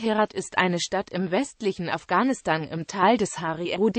Herat ist eine Stadt im westlichen Afghanistan im Tal des Hari Rud.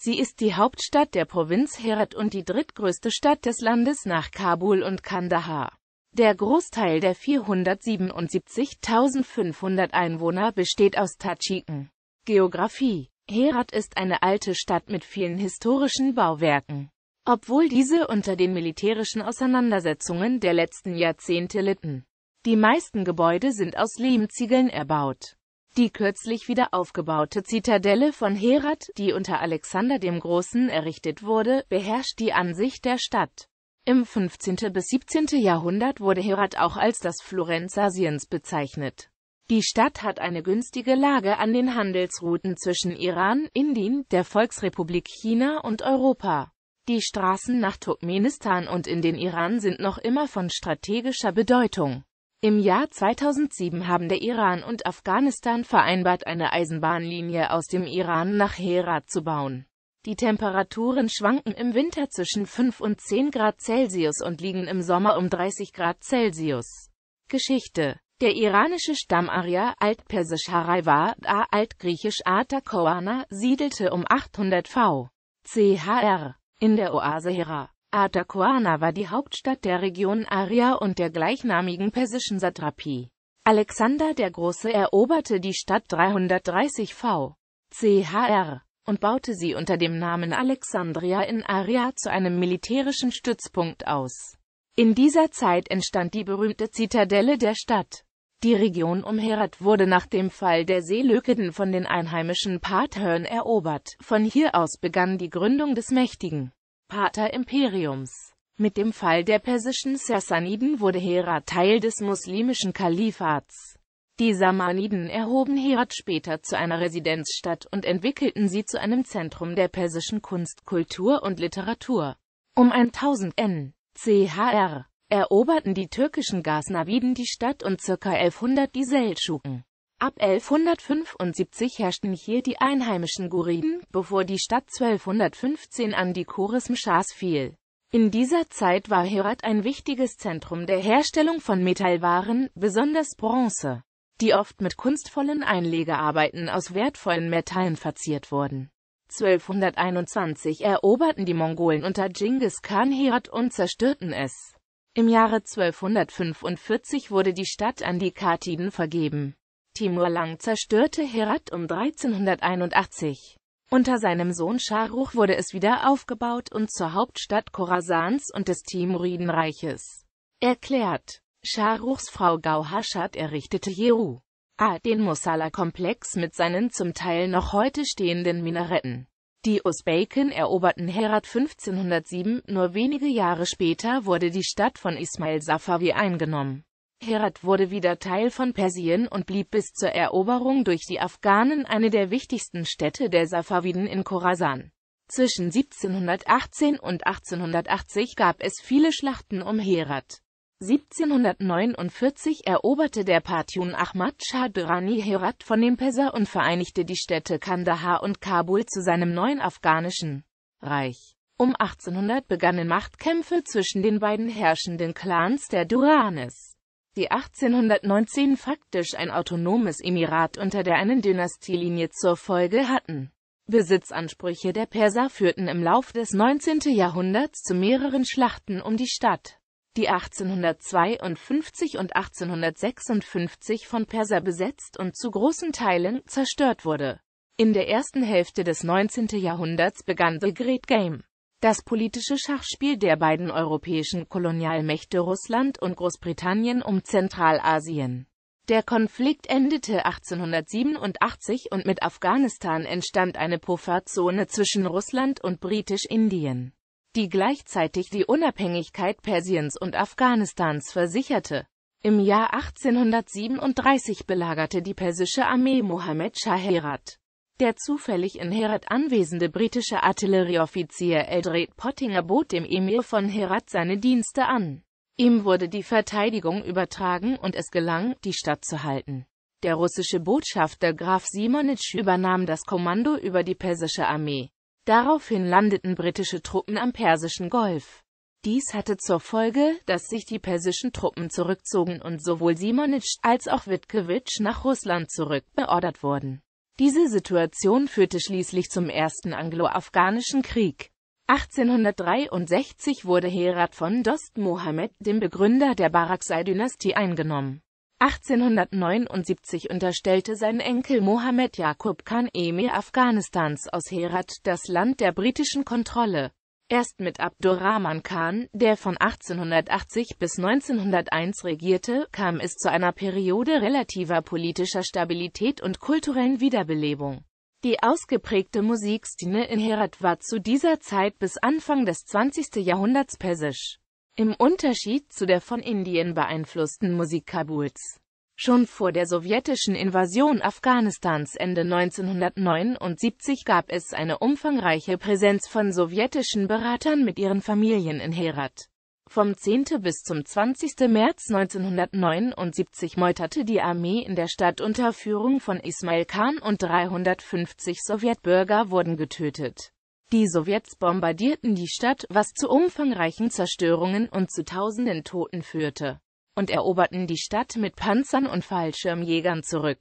Sie ist die Hauptstadt der Provinz Herat und die drittgrößte Stadt des Landes nach Kabul und Kandahar. Der Großteil der 477.500 Einwohner besteht aus Tadschiken. Geografie Herat ist eine alte Stadt mit vielen historischen Bauwerken. Obwohl diese unter den militärischen Auseinandersetzungen der letzten Jahrzehnte litten, die meisten Gebäude sind aus Lehmziegeln erbaut. Die kürzlich wieder aufgebaute Zitadelle von Herat, die unter Alexander dem Großen errichtet wurde, beherrscht die Ansicht der Stadt. Im 15. bis 17. Jahrhundert wurde Herat auch als das Florenz Asiens bezeichnet. Die Stadt hat eine günstige Lage an den Handelsrouten zwischen Iran, Indien, der Volksrepublik China und Europa. Die Straßen nach Turkmenistan und in den Iran sind noch immer von strategischer Bedeutung. Im Jahr 2007 haben der Iran und Afghanistan vereinbart, eine Eisenbahnlinie aus dem Iran nach Herat zu bauen. Die Temperaturen schwanken im Winter zwischen 5 und 10 Grad Celsius und liegen im Sommer um 30 Grad Celsius. Geschichte Der iranische Stamm Arya, altpersisch a. altgriechisch Atakoana, siedelte um 800 v. Chr. in der Oase Herat. Artakuana war die Hauptstadt der Region Aria und der gleichnamigen persischen Satrapie. Alexander der Große eroberte die Stadt 330 v. chr. und baute sie unter dem Namen Alexandria in Aria zu einem militärischen Stützpunkt aus. In dieser Zeit entstand die berühmte Zitadelle der Stadt. Die Region um Herat wurde nach dem Fall der Seleukeiden von den einheimischen Parthern erobert. Von hier aus begann die Gründung des mächtigen Pater Imperiums. Mit dem Fall der persischen Sassaniden wurde Herat Teil des muslimischen Kalifats. Die Samaniden erhoben Herat später zu einer Residenzstadt und entwickelten sie zu einem Zentrum der persischen Kunst, Kultur und Literatur. Um 1000 N. CHR eroberten die türkischen Ghaznaviden die Stadt und ca. 1100 die Seldschuken. Ab 1175 herrschten hier die einheimischen Guriden, bevor die Stadt 1215 an die Choresmschahs fiel. In dieser Zeit war Herat ein wichtiges Zentrum der Herstellung von Metallwaren, besonders Bronze, die oft mit kunstvollen Einlegearbeiten aus wertvollen Metallen verziert wurden. 1221 eroberten die Mongolen unter Genghis Khan Herat und zerstörten es. Im Jahre 1245 wurde die Stadt an die Katiden vergeben. Timur Lang zerstörte Herat um 1381. Unter seinem Sohn Schahruch wurde es wieder aufgebaut und zur Hauptstadt Khorasans und des Timuridenreiches erklärt. Schahruchs Frau Gauhashad errichtete Jeru. A. den Mossala-Komplex mit seinen zum Teil noch heute stehenden Minaretten. Die Usbeken eroberten Herat 1507, nur wenige Jahre später wurde die Stadt von Ismail Safawi eingenommen. Herat wurde wieder Teil von Persien und blieb bis zur Eroberung durch die Afghanen eine der wichtigsten Städte der Safawiden in Khorasan. Zwischen 1718 und 1880 gab es viele Schlachten um Herat. 1749 eroberte der Partun Ahmad Shah Durrani Herat von dem Perser und vereinigte die Städte Kandahar und Kabul zu seinem neuen afghanischen Reich. Um 1800 begannen Machtkämpfe zwischen den beiden herrschenden Clans der Duranis die 1819 faktisch ein autonomes Emirat unter der einen Dynastielinie zur Folge hatten. Besitzansprüche der Perser führten im Lauf des 19. Jahrhunderts zu mehreren Schlachten um die Stadt, die 1852 und 1856 von Perser besetzt und zu großen Teilen zerstört wurde. In der ersten Hälfte des 19. Jahrhunderts begann The Great Game. Das politische Schachspiel der beiden europäischen Kolonialmächte Russland und Großbritannien um Zentralasien. Der Konflikt endete 1887 und mit Afghanistan entstand eine Pufferzone zwischen Russland und Britisch-Indien, die gleichzeitig die Unabhängigkeit Persiens und Afghanistans versicherte. Im Jahr 1837 belagerte die persische Armee Mohammed Shah Herat. Der zufällig in Herat anwesende britische Artillerieoffizier Eldred Pottinger bot dem Emir von Herat seine Dienste an. Ihm wurde die Verteidigung übertragen und es gelang, die Stadt zu halten. Der russische Botschafter Graf Simonitsch übernahm das Kommando über die persische Armee. Daraufhin landeten britische Truppen am Persischen Golf. Dies hatte zur Folge, dass sich die persischen Truppen zurückzogen und sowohl Simonitsch als auch Witkewitsch nach Russland zurückbeordert wurden. Diese Situation führte schließlich zum Ersten Anglo-Afghanischen Krieg. 1863 wurde Herat von Dost Mohammed, dem Begründer der Baraksei-Dynastie, eingenommen. 1879 unterstellte sein Enkel Mohammed Yaqub Khan Emir Afghanistans aus Herat das Land der britischen Kontrolle. Erst mit Abdurrahman Khan, der von 1880 bis 1901 regierte, kam es zu einer Periode relativer politischer Stabilität und kulturellen Wiederbelebung. Die ausgeprägte Musikszene in Herat war zu dieser Zeit bis Anfang des 20. Jahrhunderts persisch. Im Unterschied zu der von Indien beeinflussten Musik Kabuls Schon vor der sowjetischen Invasion Afghanistans Ende 1979 gab es eine umfangreiche Präsenz von sowjetischen Beratern mit ihren Familien in Herat. Vom 10. bis zum 20. März 1979 meuterte die Armee in der Stadt unter Führung von Ismail Khan und 350 Sowjetbürger wurden getötet. Die Sowjets bombardierten die Stadt, was zu umfangreichen Zerstörungen und zu tausenden Toten führte und eroberten die Stadt mit Panzern und Fallschirmjägern zurück.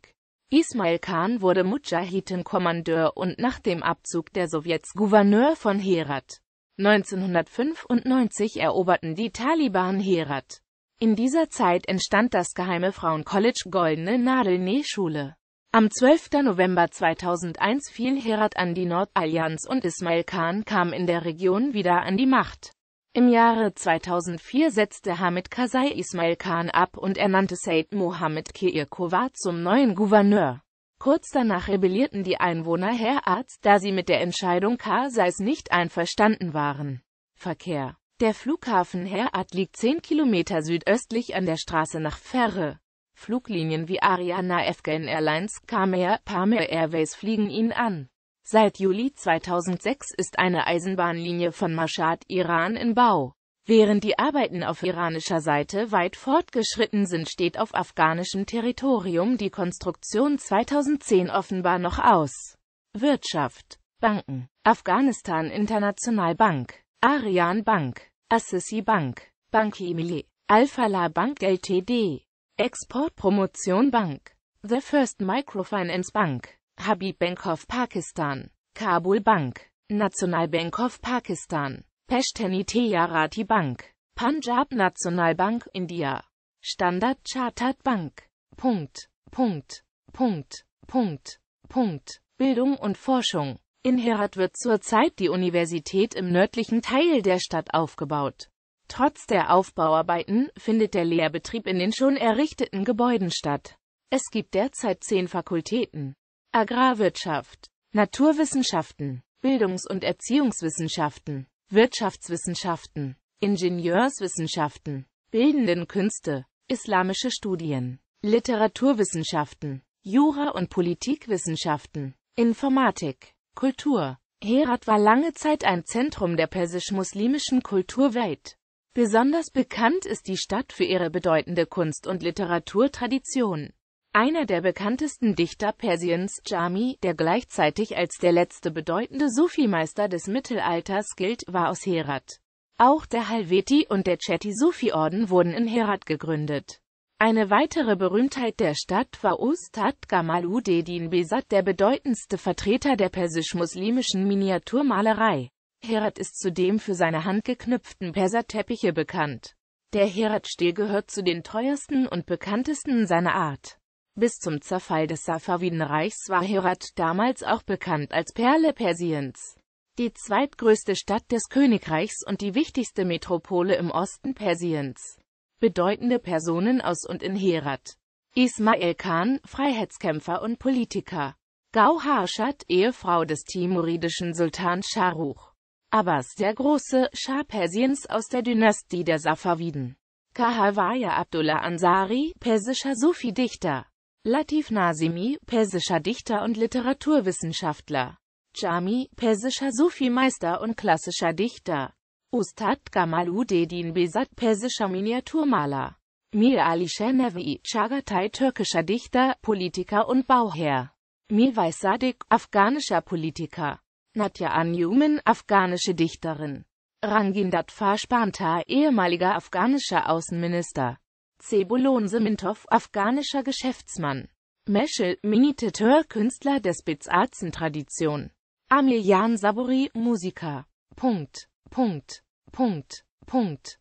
Ismail Khan wurde mujahidin kommandeur und nach dem Abzug der Sowjets Gouverneur von Herat. 1995 eroberten die Taliban Herat. In dieser Zeit entstand das geheime Frauencollege Goldene Nadel Nähschule. Am 12. November 2001 fiel Herat an die Nordallianz und Ismail Khan kam in der Region wieder an die Macht. Im Jahre 2004 setzte Hamid Karzai Ismail Khan ab und ernannte Said Mohammed Keirkova zum neuen Gouverneur. Kurz danach rebellierten die Einwohner Herarts, da sie mit der Entscheidung Karzais nicht einverstanden waren. Verkehr Der Flughafen Herat liegt 10 Kilometer südöstlich an der Straße nach Ferre. Fluglinien wie Ariana Afghan Airlines, Kamer, Palmer Airways fliegen ihn an. Seit Juli 2006 ist eine Eisenbahnlinie von Mashhad, Iran in Bau. Während die Arbeiten auf iranischer Seite weit fortgeschritten sind, steht auf afghanischem Territorium die Konstruktion 2010 offenbar noch aus. Wirtschaft, Banken, Afghanistan International Bank, Arian Bank, Assisi Bank, Bank Emilie, Alphala Bank LTD, Exportpromotion Bank, The First Microfinance Bank, Habib Bank of Pakistan, Kabul Bank, National Bank of Pakistan, Peshtani Tejjarati Bank, Punjab National Bank India, Standard Chartered Bank. Punkt, Punkt, Punkt, Punkt, Punkt. Bildung und Forschung. In Herat wird zurzeit die Universität im nördlichen Teil der Stadt aufgebaut. Trotz der Aufbauarbeiten findet der Lehrbetrieb in den schon errichteten Gebäuden statt. Es gibt derzeit zehn Fakultäten. Agrarwirtschaft, Naturwissenschaften, Bildungs- und Erziehungswissenschaften, Wirtschaftswissenschaften, Ingenieurswissenschaften, Bildenden Künste, Islamische Studien, Literaturwissenschaften, Jura- und Politikwissenschaften, Informatik, Kultur. Herat war lange Zeit ein Zentrum der persisch-muslimischen Kultur weit. Besonders bekannt ist die Stadt für ihre bedeutende Kunst- und Literaturtradition. Einer der bekanntesten Dichter Persiens, Jami, der gleichzeitig als der letzte bedeutende Sufi-Meister des Mittelalters gilt, war aus Herat. Auch der Halveti und der Chetty-Sufi-Orden wurden in Herat gegründet. Eine weitere Berühmtheit der Stadt war Ustad Gamaluddin Besat, der bedeutendste Vertreter der persisch-muslimischen Miniaturmalerei. Herat ist zudem für seine handgeknüpften Perserteppiche bekannt. Der Herat-Stil gehört zu den teuersten und bekanntesten seiner Art. Bis zum Zerfall des Safavidenreichs war Herat damals auch bekannt als Perle Persiens. Die zweitgrößte Stadt des Königreichs und die wichtigste Metropole im Osten Persiens. Bedeutende Personen aus und in Herat. Ismail Khan, Freiheitskämpfer und Politiker. Gauharschat, Ehefrau des timuridischen Sultans Sharuch. Abbas der Große, Schah Persiens aus der Dynastie der Safaviden. Kahawaya Abdullah Ansari, persischer Sufi-Dichter. Latif Nazimi, persischer Dichter und Literaturwissenschaftler. Jami, persischer Sufi-Meister und klassischer Dichter. Ustad Kamaluddin Besat, persischer Miniaturmaler. Mir Ali Shenevi, Chagatai, türkischer Dichter, Politiker und Bauherr. Mir Weiß Sadik, afghanischer Politiker. Nadja Anjuman, afghanische Dichterin. Rangindat Farspanta, ehemaliger afghanischer Außenminister. Cebulon Semintov, afghanischer Geschäftsmann. Meschel, Miniteteur, Künstler der Spitz-Arzen-Tradition. Amiljan Saburi, Musiker. Punkt. Punkt. Punkt. Punkt.